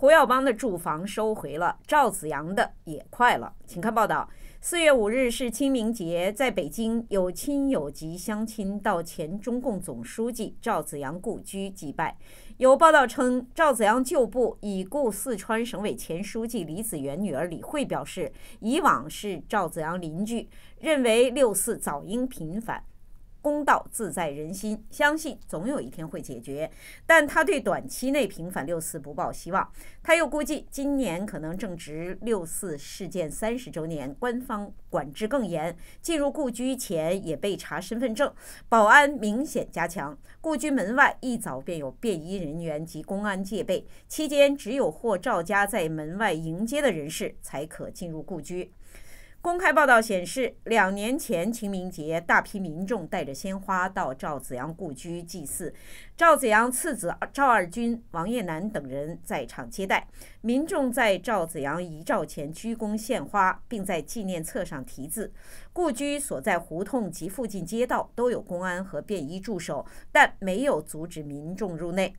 胡耀邦的住房收回了，赵子阳的也快了。请看报道：四月五日是清明节，在北京有亲友及乡亲到前中共总书记赵子阳故居祭拜。有报道称，赵子阳旧部、已故四川省委前书记李子元女儿李慧表示，以往是赵子阳邻居，认为六四早应平反。公道自在人心，相信总有一天会解决。但他对短期内平反六四不抱希望。他又估计今年可能正值六四事件三十周年，官方管制更严。进入故居前也被查身份证，保安明显加强。故居门外一早便有便衣人员及公安戒备，期间只有获赵家在门外迎接的人士才可进入故居。公开报道显示，两年前清明节，大批民众带着鲜花到赵子阳故居祭祀，赵子阳次子赵二军、王业南等人在场接待。民众在赵子阳遗照前鞠躬献花，并在纪念册上题字。故居所在胡同及附近街道都有公安和便衣驻守，但没有阻止民众入内。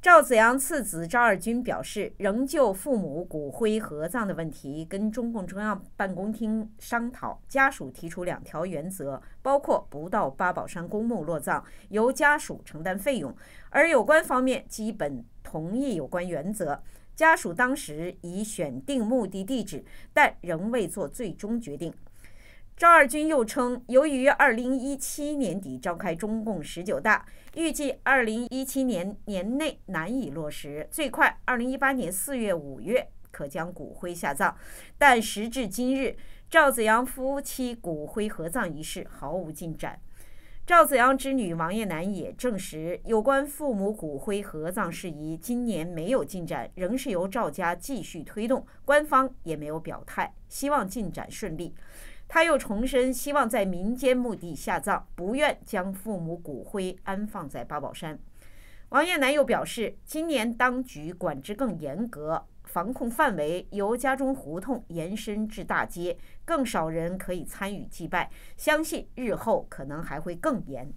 赵子阳次子赵二军表示，仍旧父母骨灰合葬的问题跟中共中央办公厅商讨，家属提出两条原则，包括不到八宝山公墓落葬，由家属承担费用，而有关方面基本同意有关原则。家属当时已选定目的地址，但仍未做最终决定。赵二军又称，由于二零一七年底召开中共十九大，预计二零一七年年内难以落实，最快二零一八年四月、五月可将骨灰下葬。但时至今日，赵子阳夫妻骨灰合葬一事毫无进展。赵子阳之女王艳楠也证实，有关父母骨灰合葬事宜，今年没有进展，仍是由赵家继续推动，官方也没有表态，希望进展顺利。他又重申，希望在民间墓地下葬，不愿将父母骨灰安放在八宝山。王艳南又表示，今年当局管制更严格，防控范围由家中胡同延伸至大街，更少人可以参与祭拜，相信日后可能还会更严。